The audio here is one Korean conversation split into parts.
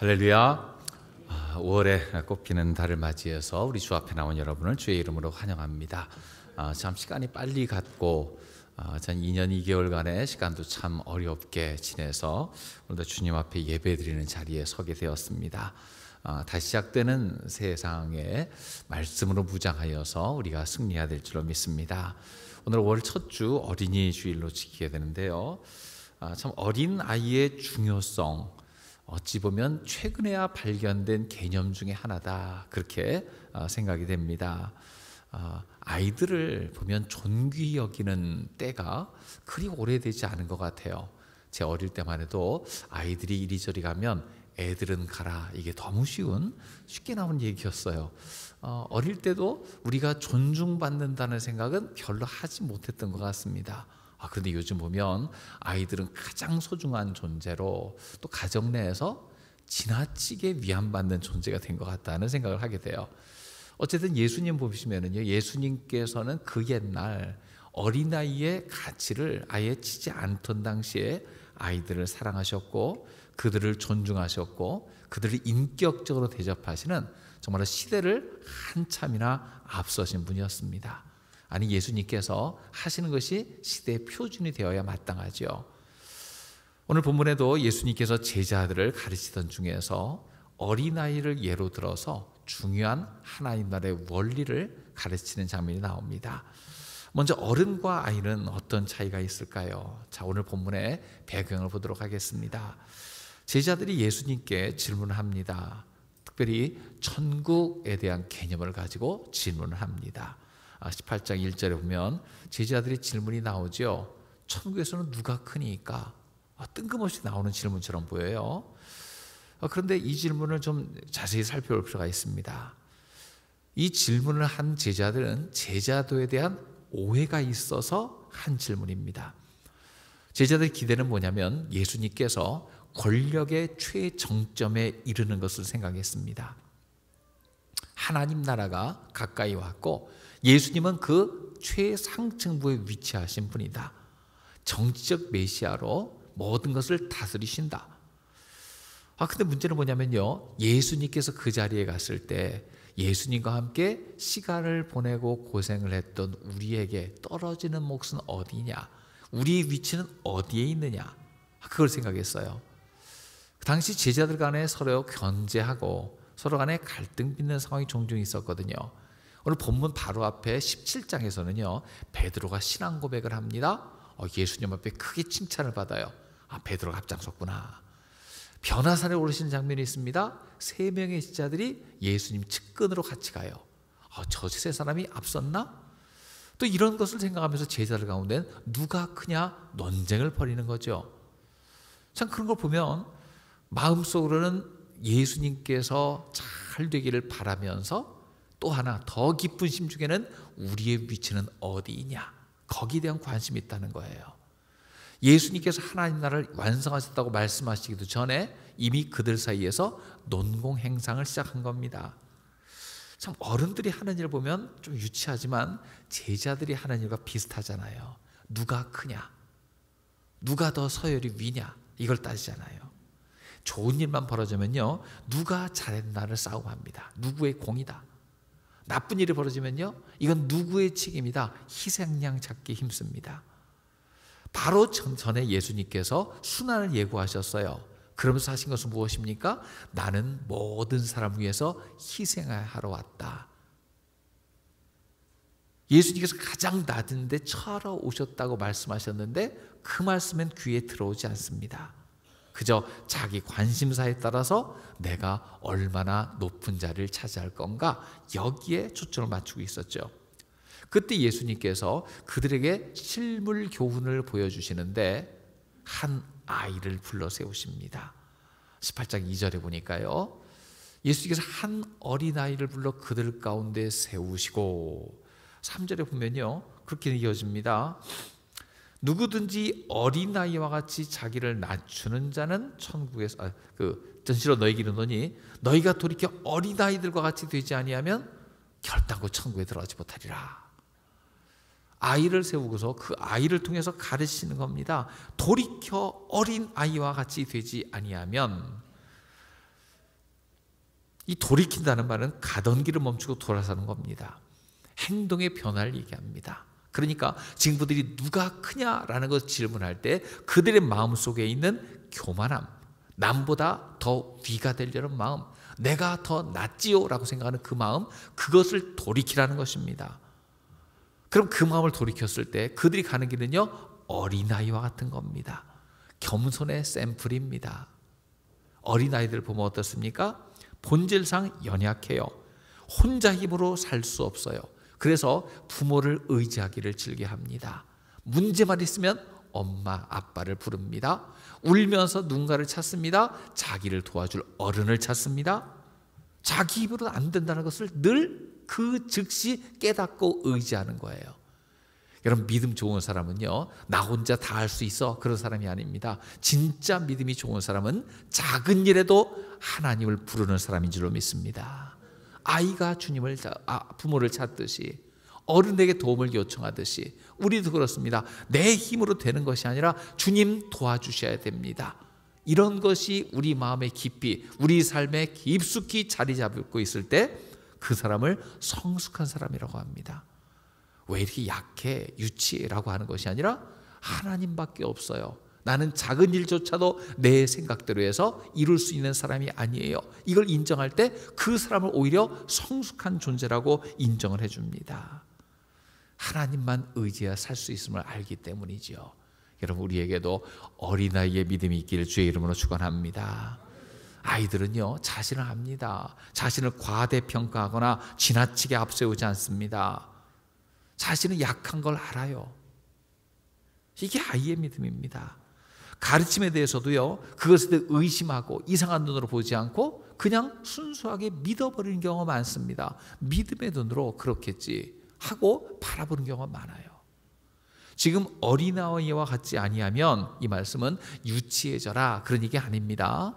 할렐루야. 5월에 아, 꽃피는 달을 맞이해서 우리 주 앞에 나온 여러분을 주의 이름으로 환영합니다. 아, 참 시간이 빨리 갔고 전 아, 2년 2개월간의 시간도 참 어렵게 지내서 오늘도 주님 앞에 예배드리는 자리에 서게 되었습니다. 다시 시작되는 세상에 말씀으로 무장하여서 우리가 승리해야 될 줄로 믿습니다. 오늘 5월첫 주 어린이 주일로 지키게 되는데요. 참 어린 아이의 중요성 어찌 보면 최근에야 발견된 개념 중의 하나다 그렇게 어, 생각이 됩니다. 어, 아이들을 보면 존귀 여기는 때가 그리 오래되지 않은 것 같아요. 제 어릴 때만 해도 아이들이 이리저리 가면 애들은 가라 이게 너무 쉬운 쉽게 나온 얘기였어요. 어, 릴 때도 우리가 존중받는다는 생각은 별로 하지 못했던 것 같습니다. 아, 그런데 요즘 보면 아이들은 가장 소중한 존재로 또 가정 내에서 지나치게 위안받는 존재가 된 것 같다는 생각을 하게 돼요. 어쨌든 예수님 보시면은요, 예수님께서는 그 옛날 어린아이의 가치를 아예 치지 않던 당시에 아이들을 사랑하셨고 그들을 존중하셨고 그들을 인격적으로 대접하시는 정말 시대를 한참이나 앞서신 분이었습니다. 아니 예수님께서 하시는 것이 시대의 표준이 되어야 마땅하죠 오늘 본문에도 예수님께서 제자들을 가르치던 중에서 어린아이를 예로 들어서 중요한 하나님 나라의 원리를 가르치는 장면이 나옵니다. 먼저 어른과 아이는 어떤 차이가 있을까요? 자, 오늘 본문의 배경을 보도록 하겠습니다. 제자들이 예수님께 질문합니다. 특별히 천국에 대한 개념을 가지고 질문을 합니다. 18장 아, 1절에 보면 제자들의 질문이 나오죠. 천국에서는 누가 크니까 아, 뜬금없이 나오는 질문처럼 보여요. 아, 그런데 이 질문을 좀 자세히 살펴볼 필요가 있습니다. 이 질문을 한 제자들은 제자도에 대한 오해가 있어서 한 질문입니다. 제자들의 기대는 뭐냐면 예수님께서 권력의 최정점에 이르는 것을 생각했습니다. 하나님 나라가 가까이 왔고 예수님은 그 최상층부에 위치하신 분이다. 정치적 메시아로 모든 것을 다스리신다. 아, 근데 문제는 뭐냐면요. 예수님께서 그 자리에 갔을 때 예수님과 함께 시간을 보내고 고생을 했던 우리에게 떨어지는 몫은 어디냐? 우리의 위치는 어디에 있느냐? 그걸 생각했어요. 그 당시 제자들 간에 서로 견제하고 서로 간에 갈등 빚는 상황이 종종 있었거든요. 오늘 본문 바로 앞에 17장에서는요. 베드로가 신앙 고백을 합니다. 어, 예수님 앞에 크게 칭찬을 받아요. 아, 베드로가 앞장섰구나. 변화산에 오르시는 장면이 있습니다. 세 명의 제자들이 예수님 측근으로 같이 가요. 아, 저세 사람이 앞섰나? 또 이런 것을 생각하면서 제자들 가운데 누가 크냐 논쟁을 벌이는 거죠. 참 그런 걸 보면 마음속으로는 예수님께서 잘 되기를 바라면서 또 하나 더 깊은 심중에는 우리의 위치는 어디이냐 거기에 대한 관심이 있다는 거예요. 예수님께서 하나님 나라를 완성하셨다고 말씀하시기도 전에 이미 그들 사이에서 논공 행상을 시작한 겁니다. 참 어른들이 하는 일 보면 좀 유치하지만 제자들이 하는 일과 비슷하잖아요. 누가 크냐? 누가 더 서열이 위냐? 이걸 따지잖아요. 좋은 일만 벌어지면요. 누가 잘했나를 싸움합니다. 누구의 공이다. 나쁜 일이 벌어지면요. 이건 누구의 책임이다. 희생양 찾기 힘씁니다. 바로 전에 예수님께서 순환을 예고하셨어요. 그러면서 하신 것은 무엇입니까? 나는 모든 사람 위해서 희생하러 왔다. 예수님께서 가장 낮은 데 처하러 오셨다고 말씀하셨는데 그 말씀은 귀에 들어오지 않습니다. 그저 자기 관심사에 따라서 내가 얼마나 높은 자리를 차지할 건가 여기에 초점을 맞추고 있었죠. 그때 예수님께서 그들에게 실물 교훈을 보여주시는데 한 아이를 불러 세우십니다. 18장 2절에 보니까요. 예수께서 한 어린아이를 불러 그들 가운데 세우시고 3절에 보면요. 그렇게 이어집니다. 누구든지 어린아이와 같이 자기를 낮추는 자는 천국에서 아, 그 전시로 너희에게 이르노니 너희가 돌이켜 어린아이들과 같이 되지 아니하면 결단코 천국에 들어가지 못하리라. 아이를 세우고서 그 아이를 통해서 가르치는 겁니다. 돌이켜 어린아이와 같이 되지 아니하면 이 돌이킨다는 말은 가던 길을 멈추고 돌아서는 겁니다. 행동의 변화를 얘기합니다. 그러니까 친구들이 누가 크냐라는 것을 질문할 때 그들의 마음속에 있는 교만함, 남보다 더 위가 되려는 마음, 내가 더 낫지요라고 생각하는 그 마음, 그것을 돌이키라는 것입니다. 그럼 그 마음을 돌이켰을 때 그들이 가는 길은요, 어린아이와 같은 겁니다. 겸손의 샘플입니다. 어린아이들 보면 어떻습니까? 본질상 연약해요. 혼자 힘으로 살 수 없어요. 그래서 부모를 의지하기를 즐겨 합니다. 문제만 있으면 엄마, 아빠를 부릅니다. 울면서 누군가를 찾습니다. 자기를 도와줄 어른을 찾습니다. 자기 입으로안 된다는 것을 늘 그 즉시 깨닫고 의지하는 거예요. 여러분 믿음 좋은 사람은요 나 혼자 다 할 수 있어 그런 사람이 아닙니다 진짜 믿음이 좋은 사람은 작은 일에도 하나님을 부르는 사람인 줄로 믿습니다 아이가 주님을 아, 부모를 찾듯이 어른에게 도움을 요청하듯이 우리도 그렇습니다. 내 힘으로 되는 것이 아니라 주님 도와주셔야 됩니다. 이런 것이 우리 마음의 깊이 우리 삶에 깊숙이 자리 잡고 있을 때 그 사람을 성숙한 사람이라고 합니다. 왜 이렇게 약해 유치라고 하는 것이 아니라 하나님밖에 없어요. 나는 작은 일조차도 내 생각대로 해서 이룰 수 있는 사람이 아니에요. 이걸 인정할 때 그 사람을 오히려 성숙한 존재라고 인정을 해줍니다. 하나님만 의지해 살수 있음을 알기 때문이지 여러분 우리에게도 어린아이의 믿음이 있기를 주의 이름으로 축원합니다. 아이들은요 자신을 압니다. 자신을 과대평가하거나 지나치게 앞세우지 않습니다. 자신은 약한 걸 알아요. 이게 아이의 믿음입니다. 가르침에 대해서도요, 그것에 대해 의심하고 이상한 눈으로 보지 않고 그냥 순수하게 믿어버리는 경우가 많습니다. 믿음의 눈으로 그렇겠지 하고 바라보는 경우가 많아요. 지금 어린아이와 같지 아니하면 이 말씀은 유치해져라 그런 얘기 아닙니다.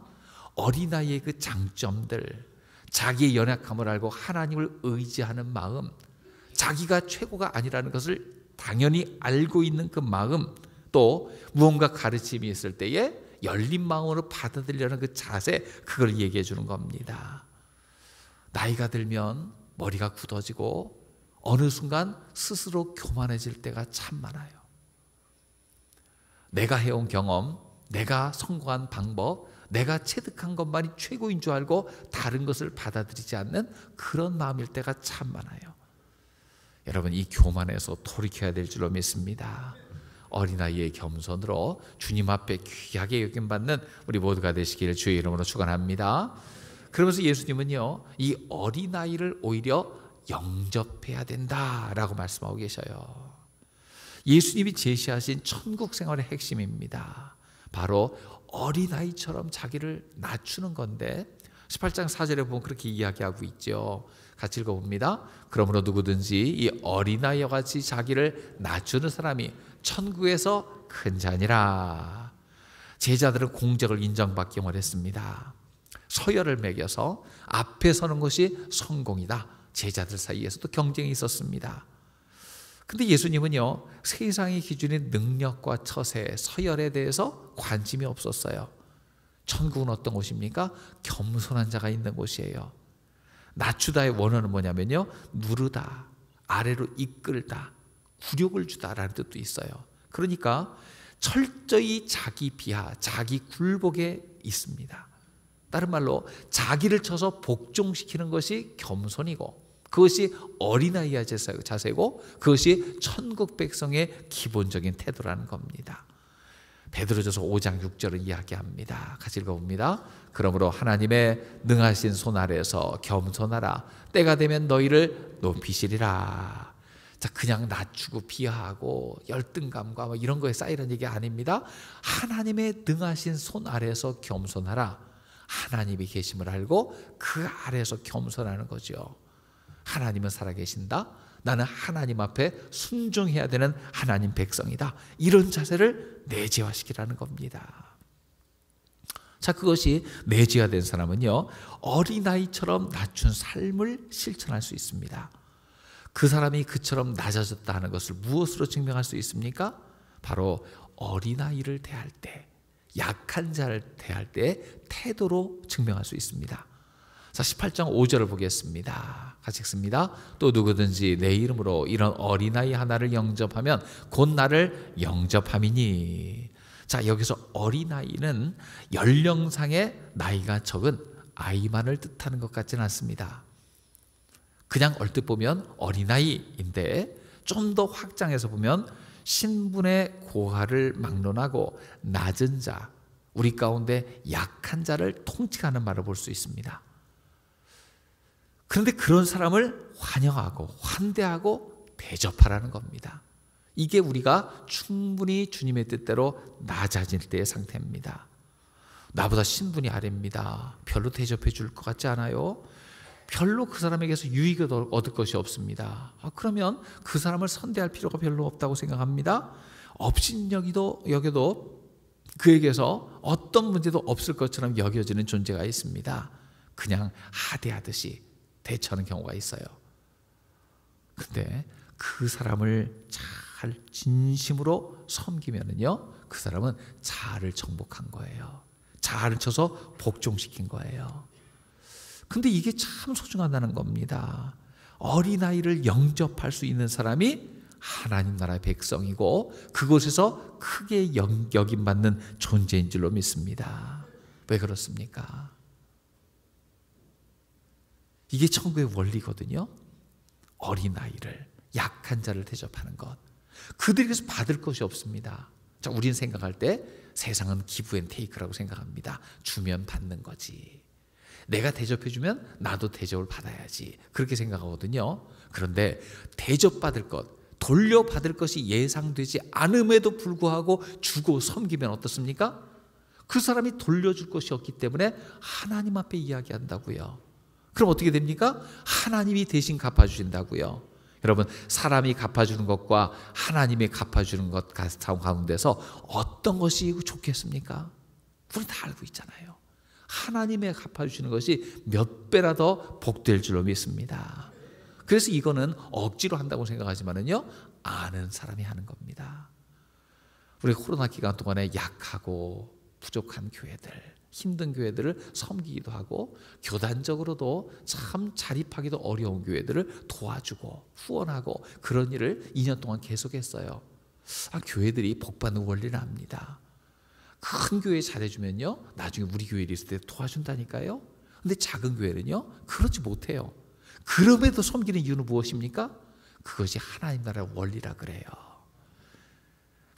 어린아이의 그 장점들, 자기의 연약함을 알고 하나님을 의지하는 마음, 자기가 최고가 아니라는 것을 당연히 알고 있는 그 마음, 또 무언가 가르침이 있을 때에 열린 마음으로 받아들이려는 그 자세 그걸 얘기해 주는 겁니다. 나이가 들면 머리가 굳어지고 어느 순간 스스로 교만해질 때가 참 많아요. 내가 해온 경험, 내가 성공한 방법, 내가 체득한 것만이 최고인 줄 알고 다른 것을 받아들이지 않는 그런 마음일 때가 참 많아요. 여러분 이 교만에서 돌이켜야 될 줄로 믿습니다. 어린아이의 겸손으로 주님 앞에 귀하게 여김받는 우리 모두가 되시기를 주의 이름으로 축원합니다. 그러면서 예수님은요 이 어린아이를 오히려 영접해야 된다라고 말씀하고 계셔요. 예수님이 제시하신 천국 생활의 핵심입니다. 바로 어린아이처럼 자기를 낮추는 건데 18장 4절에 보면 그렇게 이야기하고 있죠. 같이 읽어봅니다. 그러므로 누구든지 이 어린아이와 같이 자기를 낮추는 사람이 천국에서 큰 자니라. 제자들은 공적을 인정받기 원했습니다. 서열을 매겨서 앞에 서는 것이 성공이다. 제자들 사이에서도 경쟁이 있었습니다. 근데 예수님은요, 세상의 기준인 능력과 처세, 서열에 대해서 관심이 없었어요. 천국은 어떤 곳입니까? 겸손한 자가 있는 곳이에요. 낮추다의 원어는 뭐냐면요. 누르다, 아래로 이끌다, 굴욕을 주다라는 뜻도 있어요. 그러니까 철저히 자기 비하, 자기 굴복에 있습니다. 다른 말로 자기를 쳐서 복종시키는 것이 겸손이고 그것이 어린아이의 자세고 그것이 천국 백성의 기본적인 태도라는 겁니다. 베드로전서 5장 6절을 이야기합니다. 같이 읽어봅니다. 그러므로 하나님의 능하신 손 아래에서 겸손하라. 때가 되면 너희를 높이시리라. 자, 그냥 낮추고 비하하고 열등감과 뭐 이런 거에 쌓이는 얘기 아닙니다. 하나님의 능하신 손 아래에서 겸손하라. 하나님이 계심을 알고 그 아래에서 겸손하는 거죠. 하나님은 살아계신다. 나는 하나님 앞에 순종해야 되는 하나님 백성이다. 이런 자세를 내재화시키라는 겁니다. 자, 그것이 내재화된 사람은요, 어린아이처럼 낮춘 삶을 실천할 수 있습니다. 그 사람이 그처럼 낮아졌다 하는 것을 무엇으로 증명할 수 있습니까? 바로 어린아이를 대할 때, 약한 자를 대할 때 태도로 증명할 수 있습니다. 자, 18장 5절을 보겠습니다. 같이 읽습니다. 또 누구든지 내 이름으로 이런 어린아이 하나를 영접하면 곧 나를 영접함이니. 자, 여기서 어린아이는 연령상의 나이가 적은 아이만을 뜻하는 것 같지는 않습니다. 그냥 얼뜻 보면 어린아이인데 좀 더 확장해서 보면 신분의 고하를 막론하고 낮은 자, 우리 가운데 약한 자를 통치하는 말을 볼 수 있습니다. 그런데 그런 사람을 환영하고 환대하고 대접하라는 겁니다. 이게 우리가 충분히 주님의 뜻대로 낮아질 때의 상태입니다. 나보다 신분이 아래입니다. 별로 대접해 줄 것 같지 않아요? 별로 그 사람에게서 유익을 얻을 것이 없습니다. 아, 그러면 그 사람을 선대할 필요가 별로 없다고 생각합니다. 업신여기도 여겨도 그에게서 어떤 문제도 없을 것처럼 여겨지는 존재가 있습니다. 그냥 하대하듯이 대처하는 경우가 있어요. 근데 그 사람을 잘 진심으로 섬기면은요, 그 사람은 자아를 정복한 거예요. 자아를 쳐서 복종시킨 거예요. 근데 이게 참 소중하다는 겁니다. 어린아이를 영접할 수 있는 사람이 하나님 나라의 백성이고 그곳에서 크게 영격임 받는 존재인 줄로 믿습니다. 왜 그렇습니까? 이게 천국의 원리거든요. 어린아이를, 약한 자를 대접하는 것. 그들에게서 받을 것이 없습니다. 자, 우리는 생각할 때 세상은 기부앤 테이크라고 생각합니다. 주면 받는 거지. 내가 대접해주면 나도 대접을 받아야지. 그렇게 생각하거든요. 그런데 대접받을 것, 돌려받을 것이 예상되지 않음에도 불구하고 주고 섬기면 어떻습니까? 그 사람이 돌려줄 것이 없기 때문에 하나님 앞에 이야기한다고요. 그럼 어떻게 됩니까? 하나님이 대신 갚아주신다고요. 여러분, 사람이 갚아주는 것과 하나님이 갚아주는 것 가운데서 어떤 것이 좋겠습니까? 우리 다 알고 있잖아요. 하나님의 갚아주시는 것이 몇 배나 더 복될 줄로 믿습니다. 그래서 이거는 억지로 한다고 생각하지만은요, 아는 사람이 하는 겁니다. 우리 코로나 기간 동안에 약하고 부족한 교회들, 힘든 교회들을 섬기기도 하고 교단적으로도 참 자립하기도 어려운 교회들을 도와주고 후원하고 그런 일을 2년 동안 계속했어요. 아, 교회들이 복받는 원리를 압니다. 큰 교회 잘해주면요, 나중에 우리 교회 있을 때 도와준다니까요. 근데 작은 교회는요, 그렇지 못해요. 그럼에도 섬기는 이유는 무엇입니까? 그것이 하나님 나라의 원리라 그래요.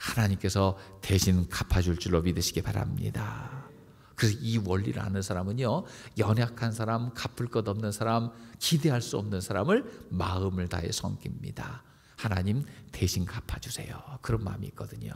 하나님께서 대신 갚아줄 줄로 믿으시기 바랍니다. 그래서 이 원리를 아는 사람은요, 연약한 사람, 갚을 것 없는 사람, 기대할 수 없는 사람을 마음을 다해 섬깁니다. 하나님 대신 갚아주세요. 그런 마음이 있거든요.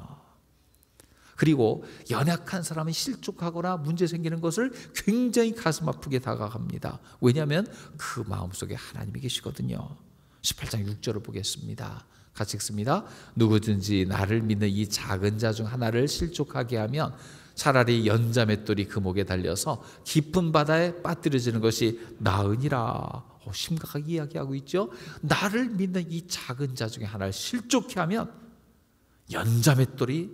그리고 연약한 사람이 실족하거나 문제 생기는 것을 굉장히 가슴 아프게 다가갑니다. 왜냐하면 그 마음속에 하나님이 계시거든요. 18장 6절을 보겠습니다. 같이 읽습니다. 누구든지 나를 믿는 이 작은 자 중 하나를 실족하게 하면 차라리 연자 맷돌이 금옥에 그 달려서 깊은 바다에 빠뜨려지는 것이 나으니라. 오, 심각하게 이야기하고 있죠. 나를 믿는 이 작은 자 중에 하나를 실족케 하면 연자 맷돌이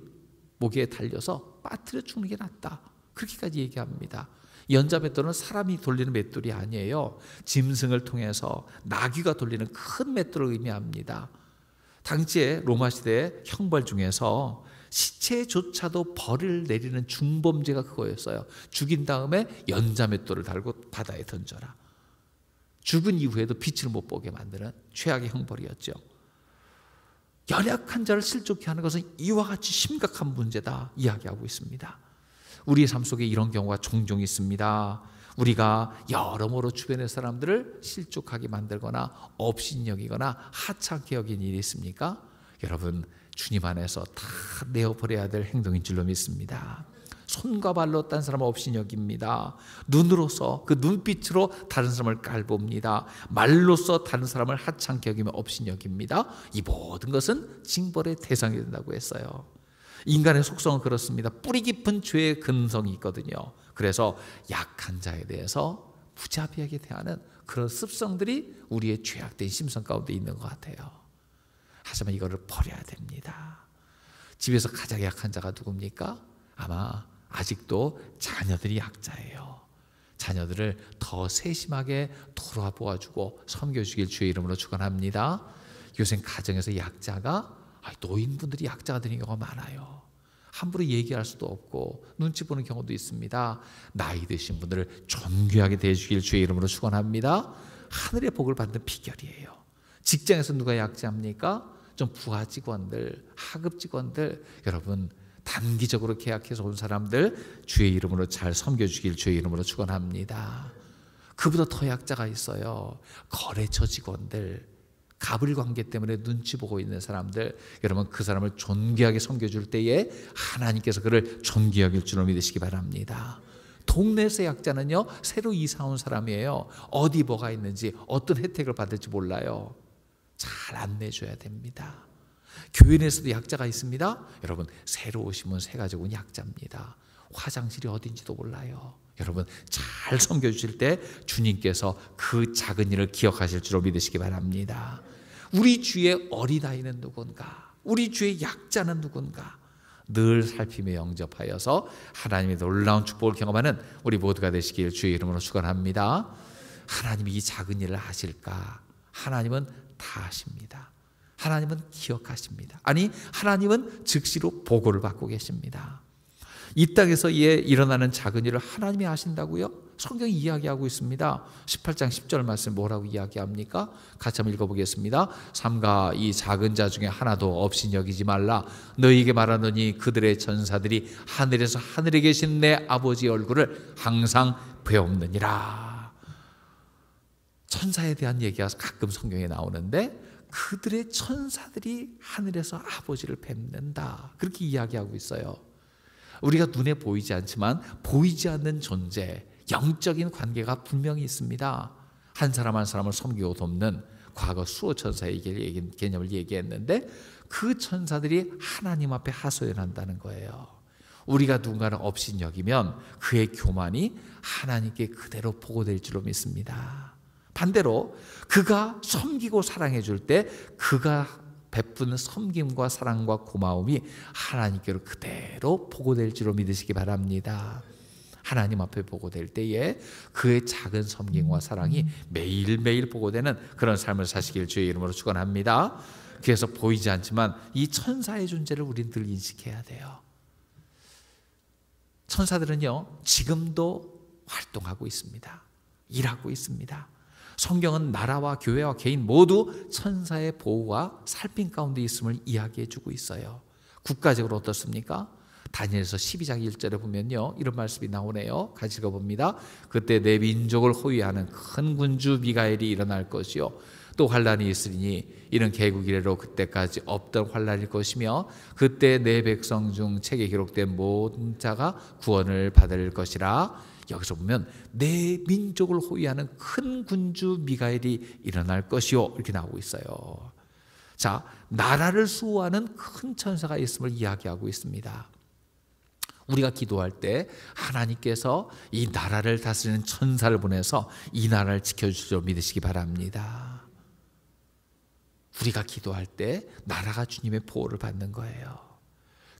목에 달려서 빠뜨려 죽는 게 낫다. 그렇게까지 얘기합니다. 연자 맷돌은 사람이 돌리는 맷돌이 아니에요. 짐승을 통해서 나귀가 돌리는 큰 맷돌을 의미합니다. 당시에 로마 시대 형벌 중에서 시체조차도 벌을 내리는 중범죄가 그거였어요. 죽인 다음에 연자맷돌을 달고 바다에 던져라. 죽은 이후에도 빛을 못 보게 만드는 최악의 형벌이었죠. 연약한 자를 실족케 하는 것은 이와 같이 심각한 문제다 이야기하고 있습니다. 우리의 삶 속에 이런 경우가 종종 있습니다. 우리가 여러모로 주변의 사람들을 실족하게 만들거나 업신여기거나 하찮게 여긴 일이 있습니까? 여러분 주님 안에서 다 내어버려야 될 행동인 줄로 믿습니다. 손과 발로 딴 사람 업신여깁니다. 눈으로서 그 눈빛으로 다른 사람을 깔봅니다. 말로서 다른 사람을 하찮게 여기며 업신여깁니다. 이 모든 것은 징벌의 대상이 된다고 했어요. 인간의 속성은 그렇습니다. 뿌리 깊은 죄의 근성이 있거든요. 그래서 약한 자에 대해서 무자비하게 대하는 그런 습성들이 우리의 죄악된 심성 가운데 있는 것 같아요. 하지만 이거를 버려야 됩니다. 집에서 가장 약한 자가 누굽니까? 아마 아직도 자녀들이 약자예요. 자녀들을 더 세심하게 돌아보아주고 섬겨주길 주의 이름으로 축원합니다. 요새 가정에서 약자가 노인분들이 약자가 되는 경우가 많아요. 함부로 얘기할 수도 없고 눈치 보는 경우도 있습니다. 나이 드신 분들을 존귀하게 대해주길 주의 이름으로 축원합니다. 하늘의 복을 받는 비결이에요. 직장에서 누가 약자입니까? 좀 부하 직원들, 하급 직원들, 여러분 단기적으로 계약해서 온 사람들 주의 이름으로 잘 섬겨주길 주의 이름으로 축원합니다. 그보다 더 약자가 있어요. 거래처 직원들, 갑을 관계 때문에 눈치 보고 있는 사람들 여러분 그 사람을 존귀하게 섬겨줄 때에 하나님께서 그를 존귀하게 주로 믿으시기 바랍니다. 동네에서 약자는요 새로 이사 온 사람이에요. 어디 뭐가 있는지 어떤 혜택을 받을지 몰라요. 잘 안내줘야 됩니다. 교회 에서도 약자가 있습니다. 여러분 새로 오시면 새 가족은 약자입니다. 화장실이 어딘지도 몰라요. 여러분 잘 섬겨주실 때 주님께서 그 작은 일을 기억하실 줄로 믿으시기 바랍니다. 우리 주의 어리다이는 누군가, 우리 주의 약자는 누군가 늘살피며 영접하여서 하나님의 놀라운 축복을 경험하는 우리 모두가 되시길 주의 이름으로 축원합니다. 하나님이 이 작은 일을 하실까? 하나님은 다 아십니다. 하나님은 기억하십니다. 아니 하나님은 즉시로 보고를 받고 계십니다. 이 땅에서 예 일어나는 작은 일을 하나님이 하신다고요? 성경이 이야기하고 있습니다. 18장 10절 말씀 뭐라고 이야기합니까? 같이 한번 읽어보겠습니다. 삼가 이 작은 자 중에 하나도 없인 여기지 말라. 너희에게 말하노니 그들의 전사들이 하늘에서 하늘에 계신 내 아버지 얼굴을 항상 배웁느니라 천사에 대한 얘기가 가끔 성경에 나오는데 그들의 천사들이 하늘에서 아버지를 뵙는다. 그렇게 이야기하고 있어요. 우리가 눈에 보이지 않지만 보이지 않는 존재, 영적인 관계가 분명히 있습니다. 한 사람 한 사람을 섬기고 돕는 과거 수호 천사의 개념을 얘기했는데 그 천사들이 하나님 앞에 하소연한다는 거예요. 우리가 누군가를 없인 여기면 그의 교만이 하나님께 그대로 보고될 줄로 믿습니다. 반대로 그가 섬기고 사랑해 줄 때 그가 베푸는 섬김과 사랑과 고마움이 하나님께로 그대로 보고될 줄로 믿으시기 바랍니다. 하나님 앞에 보고될 때에 그의 작은 섬김과 사랑이 매일매일 보고되는 그런 삶을 사시길 주의 이름으로 축원합니다. 그래서 보이지 않지만 이 천사의 존재를 우린 늘 인식해야 돼요. 천사들은요, 지금도 활동하고 있습니다. 일하고 있습니다. 성경은 나라와 교회와 개인 모두 천사의 보호와 살핀 가운데 있음을 이야기해 주고 있어요. 국가적으로 어떻습니까? 다니엘서 12장 1절에 보면요. 이런 말씀이 나오네요. 같이 읽어 봅니다. 그때 내 민족을 호위하는 큰 군주 미가엘이 일어날 것이요. 또 환란이 있으니 이는 개국 이래로 그때까지 없던 환란일 것이며 그때 내 백성 중 책에 기록된 모든 자가 구원을 받을 것이라 여기서 보면 내 민족을 호위하는 큰 군주 미가엘이 일어날 것이요 이렇게 나오고 있어요. 자, 나라를 수호하는 큰 천사가 있음을 이야기하고 있습니다. 우리가 기도할 때 하나님께서 이 나라를 다스리는 천사를 보내서 이 나라를 지켜주실 줄 믿으시기 바랍니다. 우리가 기도할 때 나라가 주님의 보호를 받는 거예요.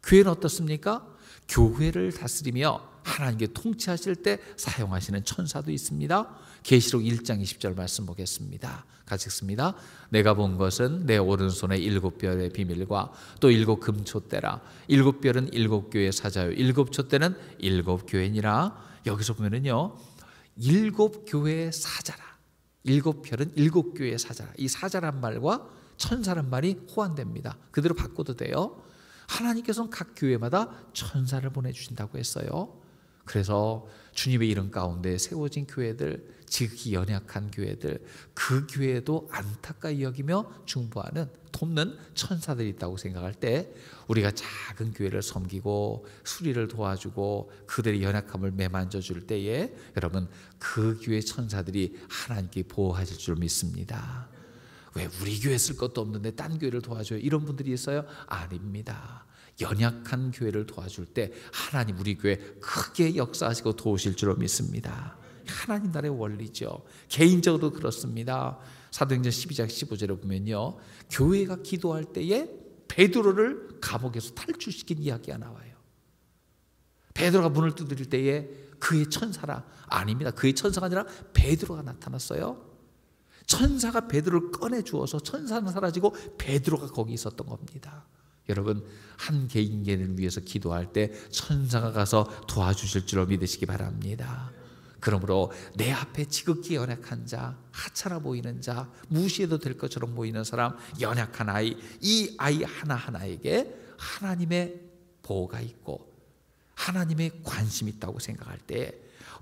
교회는 어떻습니까? 교회를 다스리며 하나님께 통치하실 때 사용하시는 천사도 있습니다. 계시록 1장 20절 말씀 보겠습니다. 같이 읽습니다. 내가 본 것은 내 오른손에 일곱 별의 비밀과 또 일곱 금초대라 일곱 별은 일곱 교회 사자요 일곱 초대는 일곱 교회니라. 여기서 보면은요. 일곱 교회 사자라. 일곱 별은 일곱 교회 사자라. 이 사자란 말과 천사란 말이 호환됩니다. 그대로 바꿔도 돼요. 하나님께서는 각 교회마다 천사를 보내주신다고 했어요. 그래서 주님의 이름 가운데 세워진 교회들, 지극히 연약한 교회들, 그 교회도 안타까이 여기며 중보하는 돕는 천사들이 있다고 생각할 때 우리가 작은 교회를 섬기고 수리를 도와주고 그들의 연약함을 매만져 줄 때에 여러분 그 교회 천사들이 하나님께 보호하실 줄 믿습니다. 왜 우리 교회 쓸 것도 없는데 딴 교회를 도와줘요? 이런 분들이 있어요? 아닙니다. 연약한 교회를 도와줄 때 하나님 우리 교회 크게 역사하시고 도우실 줄로 믿습니다. 하나님 나라의 원리죠. 개인적으로 그렇습니다. 사도행전 12장 15절에 보면요. 교회가 기도할 때에 베드로를 감옥에서 탈출시킨 이야기가 나와요. 베드로가 문을 두드릴 때에 그의 천사라 아닙니다. 그의 천사가 아니라 베드로가 나타났어요. 천사가 베드로를 꺼내 주어서 천사는 사라지고 베드로가 거기 있었던 겁니다. 여러분 한 개인 개인을 위해서 기도할 때 천사가 가서 도와주실 줄로 믿으시기 바랍니다. 그러므로 내 앞에 지극히 연약한 자, 하찮아 보이는 자, 무시해도 될 것처럼 보이는 사람, 연약한 아이, 이 아이 하나하나에게 하나님의 보호가 있고 하나님의 관심이 있다고 생각할 때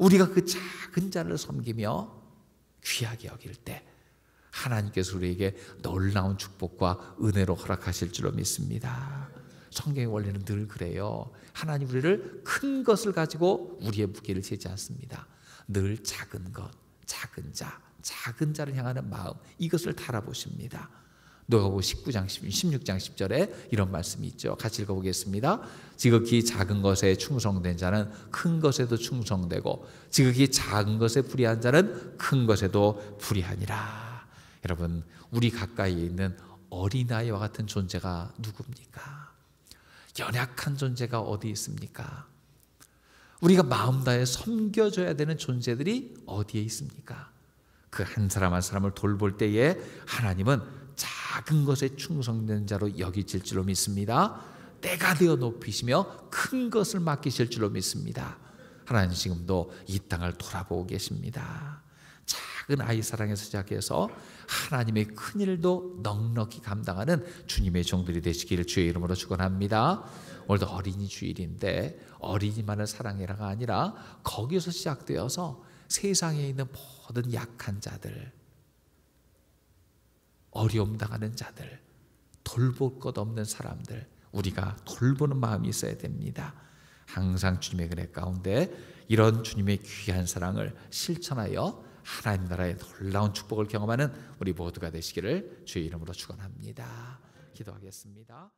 우리가 그 작은 자를 섬기며 귀하게 여길 때 하나님께서 우리에게 놀라운 축복과 은혜로 허락하실 줄로 믿습니다. 성경의 원리는 늘 그래요. 하나님 우리를 큰 것을 가지고 우리의 무게를 세지 않습니다. 늘 작은 것, 작은 자, 작은 자를 향하는 마음 이것을 달아보십니다. 누가복 19장 16장 10절에 이런 말씀이 있죠. 같이 읽어보겠습니다. 지극히 작은 것에 충성된 자는 큰 것에도 충성되고 지극히 작은 것에 불의한 자는 큰 것에도 불의하니라. 여러분, 우리 가까이에 있는 어린아이와 같은 존재가 누굽니까? 연약한 존재가 어디 있습니까? 우리가 마음 다해 섬겨줘야 되는 존재들이 어디에 있습니까? 그 한 사람 한 사람을 돌볼 때에 하나님은 작은 것에 충성된 자로 여기실 줄로 믿습니다. 때가 되어 높이시며 큰 것을 맡기실 줄로 믿습니다. 하나님 지금도 이 땅을 돌아보고 계십니다. 작은 아이 사랑에서 시작해서 하나님의 큰 일도 넉넉히 감당하는 주님의 종들이 되시기를 주의 이름으로 축원합니다. 오늘도 어린이 주일인데 어린이만을 사랑해라가 아니라 거기서 시작되어서 세상에 있는 모든 약한 자들, 어려움 당하는 자들, 돌볼 것 없는 사람들 우리가 돌보는 마음이 있어야 됩니다. 항상 주님의 은혜 가운데 이런 주님의 귀한 사랑을 실천하여 하나님 나라의 놀라운 축복을 경험하는 우리 모두가 되시기를 주의 이름으로 축원합니다. 기도하겠습니다.